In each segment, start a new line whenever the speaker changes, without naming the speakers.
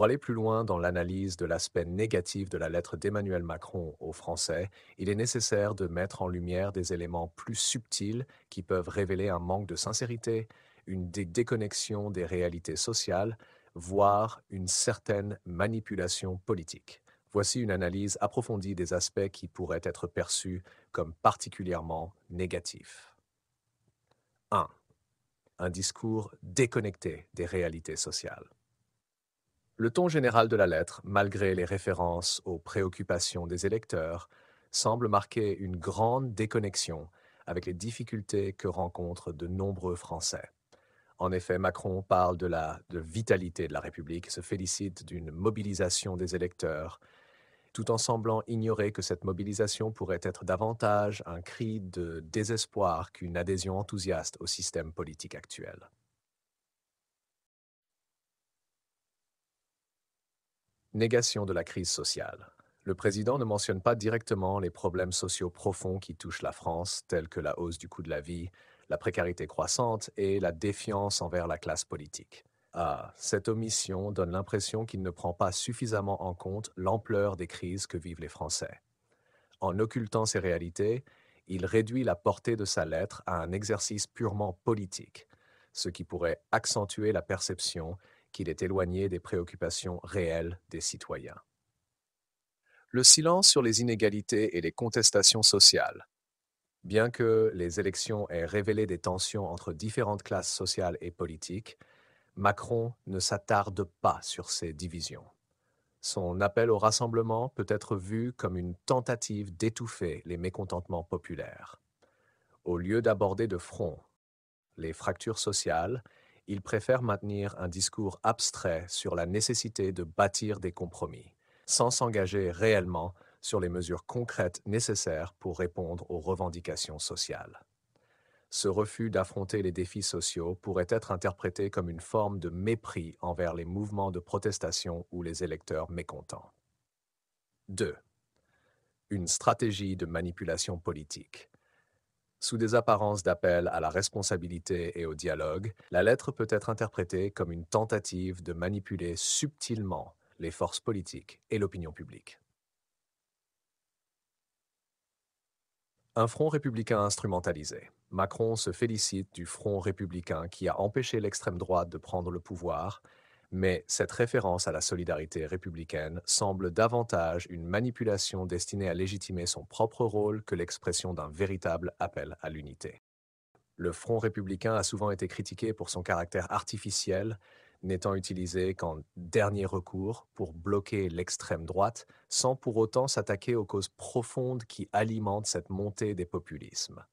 Pour aller plus loin dans l'analyse de l'aspect négatif de la lettre d'Emmanuel Macron aux Français, il est nécessaire de mettre en lumière des éléments plus subtils qui peuvent révéler un manque de sincérité, une déconnexion des réalités sociales, voire une certaine manipulation politique. Voici une analyse approfondie des aspects qui pourraient être perçus comme particulièrement négatifs. 1. Un discours déconnecté des réalités sociales. Le ton général de la lettre, malgré les références aux préoccupations des électeurs, semble marquer une grande déconnexion avec les difficultés que rencontrent de nombreux Français. En effet, Macron parle de la vitalité de la République et se félicite d'une mobilisation des électeurs, tout en semblant ignorer que cette mobilisation pourrait être davantage un cri de désespoir qu'une adhésion enthousiaste au système politique actuel. Négation de la crise sociale. Le président ne mentionne pas directement les problèmes sociaux profonds qui touchent la France, tels que la hausse du coût de la vie, la précarité croissante et la défiance envers la classe politique. Ah, cette omission donne l'impression qu'il ne prend pas suffisamment en compte l'ampleur des crises que vivent les Français. En occultant ces réalités, il réduit la portée de sa lettre à un exercice purement politique, ce qui pourrait accentuer la perception qu'il est éloigné des préoccupations réelles des citoyens. Le silence sur les inégalités et les contestations sociales. Bien que les élections aient révélé des tensions entre différentes classes sociales et politiques, Macron ne s'attarde pas sur ces divisions. Son appel au rassemblement peut être vu comme une tentative d'étouffer les mécontentements populaires. Au lieu d'aborder de front les fractures sociales il préfère maintenir un discours abstrait sur la nécessité de bâtir des compromis, sans s'engager réellement sur les mesures concrètes nécessaires pour répondre aux revendications sociales. Ce refus d'affronter les défis sociaux pourrait être interprété comme une forme de mépris envers les mouvements de protestation ou les électeurs mécontents. 2. Une stratégie de manipulation politique. Sous des apparences d'appel à la responsabilité et au dialogue, la lettre peut être interprétée comme une tentative de manipuler subtilement les forces politiques et l'opinion publique. Un front républicain instrumentalisé. Macron se félicite du front républicain qui a empêché l'extrême droite de prendre le pouvoir mais cette référence à la solidarité républicaine semble davantage une manipulation destinée à légitimer son propre rôle que l'expression d'un véritable appel à l'unité. Le Front républicain a souvent été critiqué pour son caractère artificiel, n'étant utilisé qu'en dernier recours pour bloquer l'extrême droite, sans pour autant s'attaquer aux causes profondes qui alimentent cette montée des populismes.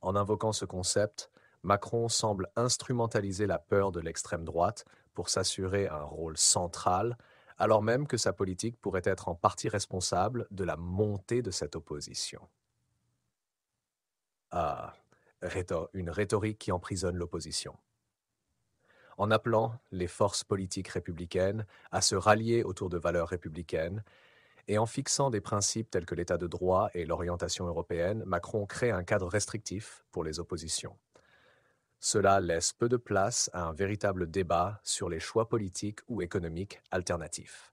En invoquant ce concept, Macron semble instrumentaliser la peur de l'extrême droite pour s'assurer un rôle central, alors même que sa politique pourrait être en partie responsable de la montée de cette opposition. Ah, une rhétorique qui emprisonne l'opposition. En appelant les forces politiques républicaines à se rallier autour de valeurs républicaines et en fixant des principes tels que l'état de droit et l'orientation européenne, Macron crée un cadre restrictif pour les oppositions. Cela laisse peu de place à un véritable débat sur les choix politiques ou économiques alternatifs.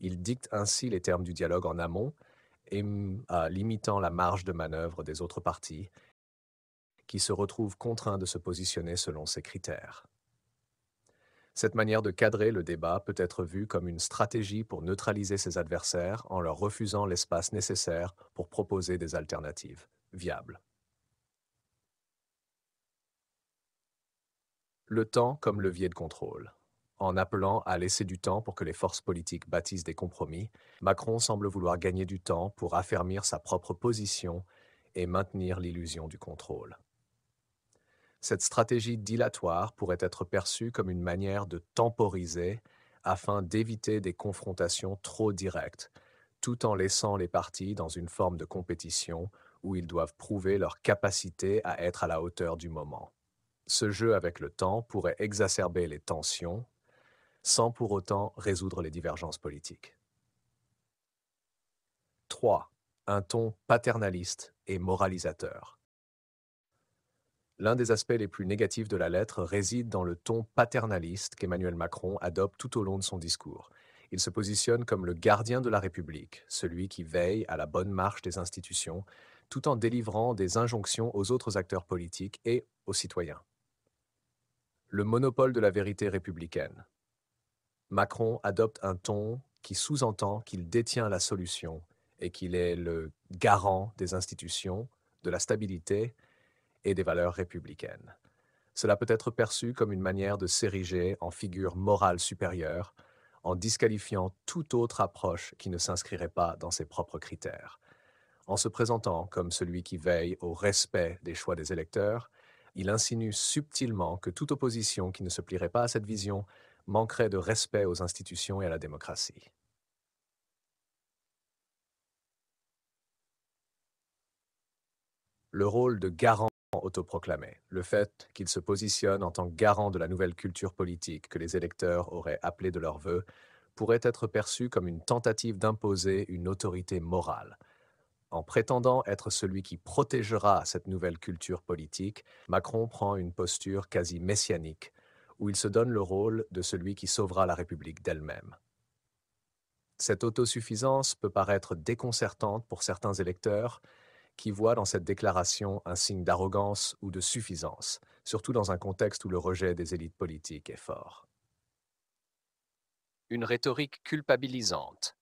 Il dicte ainsi les termes du dialogue en amont, et, euh, limitant la marge de manœuvre des autres partis, qui se retrouvent contraints de se positionner selon ces critères. Cette manière de cadrer le débat peut être vue comme une stratégie pour neutraliser ses adversaires en leur refusant l'espace nécessaire pour proposer des alternatives viables. le temps comme levier de contrôle. En appelant à laisser du temps pour que les forces politiques bâtissent des compromis, Macron semble vouloir gagner du temps pour affermir sa propre position et maintenir l'illusion du contrôle. Cette stratégie dilatoire pourrait être perçue comme une manière de temporiser afin d'éviter des confrontations trop directes, tout en laissant les partis dans une forme de compétition où ils doivent prouver leur capacité à être à la hauteur du moment. Ce jeu avec le temps pourrait exacerber les tensions sans pour autant résoudre les divergences politiques. 3. Un ton paternaliste et moralisateur. L'un des aspects les plus négatifs de la lettre réside dans le ton paternaliste qu'Emmanuel Macron adopte tout au long de son discours. Il se positionne comme le gardien de la République, celui qui veille à la bonne marche des institutions, tout en délivrant des injonctions aux autres acteurs politiques et aux citoyens le monopole de la vérité républicaine. Macron adopte un ton qui sous-entend qu'il détient la solution et qu'il est le garant des institutions, de la stabilité et des valeurs républicaines. Cela peut être perçu comme une manière de s'ériger en figure morale supérieure, en disqualifiant toute autre approche qui ne s'inscrirait pas dans ses propres critères. En se présentant comme celui qui veille au respect des choix des électeurs, il insinue subtilement que toute opposition qui ne se plierait pas à cette vision manquerait de respect aux institutions et à la démocratie. Le rôle de garant autoproclamé, le fait qu'il se positionne en tant que garant de la nouvelle culture politique que les électeurs auraient appelée de leur vœu, pourrait être perçu comme une tentative d'imposer une autorité morale, en prétendant être celui qui protégera cette nouvelle culture politique, Macron prend une posture quasi messianique, où il se donne le rôle de celui qui sauvera la République d'elle-même. Cette autosuffisance peut paraître déconcertante pour certains électeurs qui voient dans cette déclaration un signe d'arrogance ou de suffisance, surtout dans un contexte où le rejet des élites politiques est fort. Une rhétorique culpabilisante.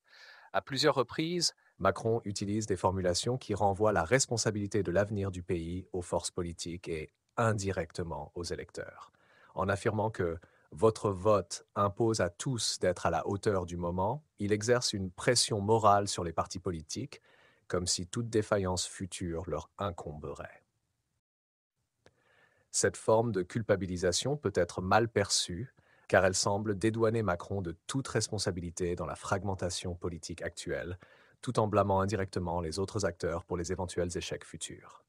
À plusieurs reprises, Macron utilise des formulations qui renvoient la responsabilité de l'avenir du pays aux forces politiques et indirectement aux électeurs, en affirmant que votre vote impose à tous d'être à la hauteur du moment, il exerce une pression morale sur les partis politiques, comme si toute défaillance future leur incomberait. Cette forme de culpabilisation peut être mal perçue, car elle semble dédouaner Macron de toute responsabilité dans la fragmentation politique actuelle, tout en blâmant indirectement les autres acteurs pour les éventuels échecs futurs.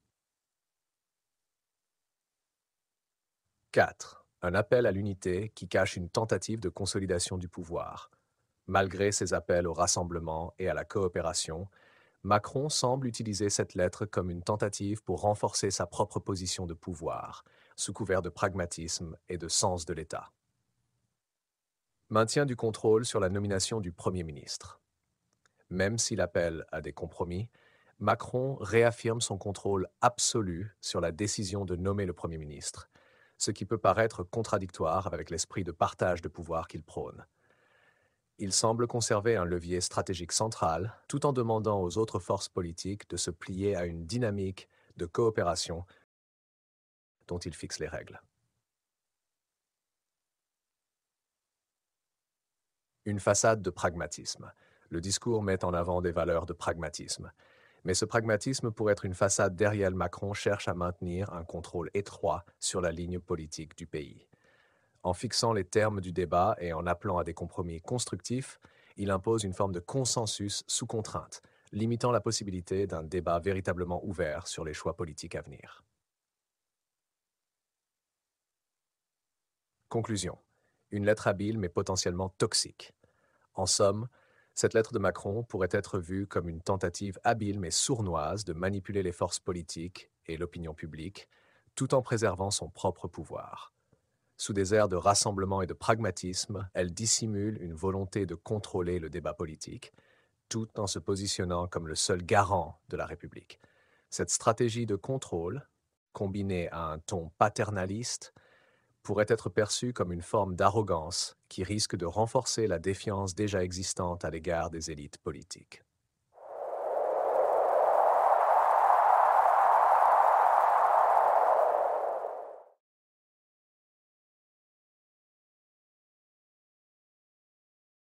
4. Un appel à l'unité qui cache une tentative de consolidation du pouvoir. Malgré ses appels au rassemblement et à la coopération, Macron semble utiliser cette lettre comme une tentative pour renforcer sa propre position de pouvoir, sous couvert de pragmatisme et de sens de l'État. Maintien du contrôle sur la nomination du Premier ministre. Même s'il appelle à des compromis, Macron réaffirme son contrôle absolu sur la décision de nommer le Premier ministre, ce qui peut paraître contradictoire avec l'esprit de partage de pouvoir qu'il prône. Il semble conserver un levier stratégique central, tout en demandant aux autres forces politiques de se plier à une dynamique de coopération dont il fixe les règles. Une façade de pragmatisme le discours met en avant des valeurs de pragmatisme. Mais ce pragmatisme, pour être une façade derrière Macron, cherche à maintenir un contrôle étroit sur la ligne politique du pays. En fixant les termes du débat et en appelant à des compromis constructifs, il impose une forme de consensus sous contrainte, limitant la possibilité d'un débat véritablement ouvert sur les choix politiques à venir. Conclusion. Une lettre habile mais potentiellement toxique. En somme, cette lettre de Macron pourrait être vue comme une tentative habile mais sournoise de manipuler les forces politiques et l'opinion publique, tout en préservant son propre pouvoir. Sous des airs de rassemblement et de pragmatisme, elle dissimule une volonté de contrôler le débat politique, tout en se positionnant comme le seul garant de la République. Cette stratégie de contrôle, combinée à un ton paternaliste, pourrait être perçue comme une forme d'arrogance qui risque de renforcer la défiance déjà existante à l'égard des élites politiques.